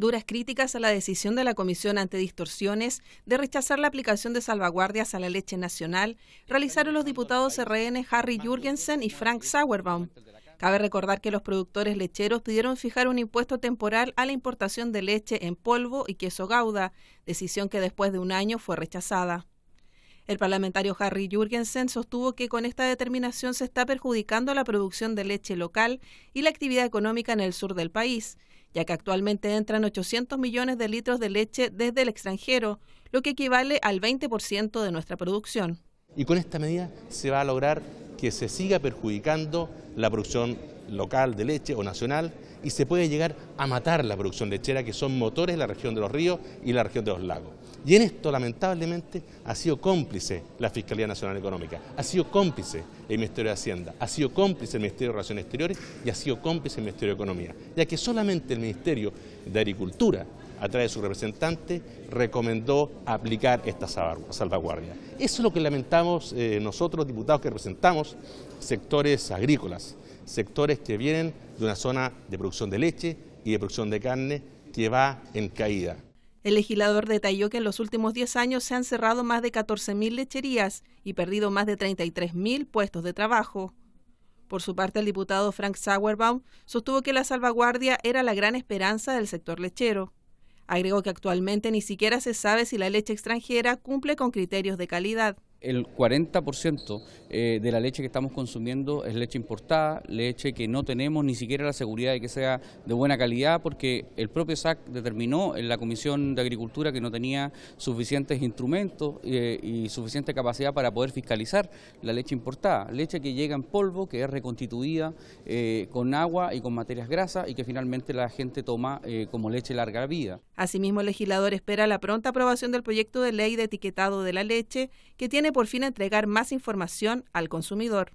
duras críticas a la decisión de la Comisión ante Distorsiones de rechazar la aplicación de salvaguardias a la leche nacional, realizaron los diputados RN Harry Jürgensen y Frank Sauerbaum. Cabe recordar que los productores lecheros pidieron fijar un impuesto temporal a la importación de leche en polvo y queso gauda, decisión que después de un año fue rechazada. El parlamentario Harry Jürgensen sostuvo que con esta determinación se está perjudicando la producción de leche local y la actividad económica en el sur del país ya que actualmente entran 800 millones de litros de leche desde el extranjero, lo que equivale al 20% de nuestra producción. Y con esta medida se va a lograr que se siga perjudicando la producción local de leche o nacional y se puede llegar a matar la producción lechera, que son motores de la región de los ríos y la región de los lagos. Y en esto, lamentablemente, ha sido cómplice la Fiscalía Nacional Económica, ha sido cómplice el Ministerio de Hacienda, ha sido cómplice el Ministerio de Relaciones Exteriores y ha sido cómplice el Ministerio de Economía, ya que solamente el Ministerio de Agricultura a través de su representante, recomendó aplicar esta salvaguardia. Eso es lo que lamentamos eh, nosotros, diputados que representamos sectores agrícolas, sectores que vienen de una zona de producción de leche y de producción de carne que va en caída. El legislador detalló que en los últimos 10 años se han cerrado más de 14.000 lecherías y perdido más de 33.000 puestos de trabajo. Por su parte, el diputado Frank Sauerbaum sostuvo que la salvaguardia era la gran esperanza del sector lechero. Agregó que actualmente ni siquiera se sabe si la leche extranjera cumple con criterios de calidad el 40% eh, de la leche que estamos consumiendo es leche importada, leche que no tenemos ni siquiera la seguridad de que sea de buena calidad, porque el propio SAC determinó en la Comisión de Agricultura que no tenía suficientes instrumentos eh, y suficiente capacidad para poder fiscalizar la leche importada, leche que llega en polvo, que es reconstituida eh, con agua y con materias grasas y que finalmente la gente toma como leche larga vida. Asimismo, el legislador espera la pronta aprobación del proyecto de ley de etiquetado de la leche que tiene por fin entregar más información al consumidor.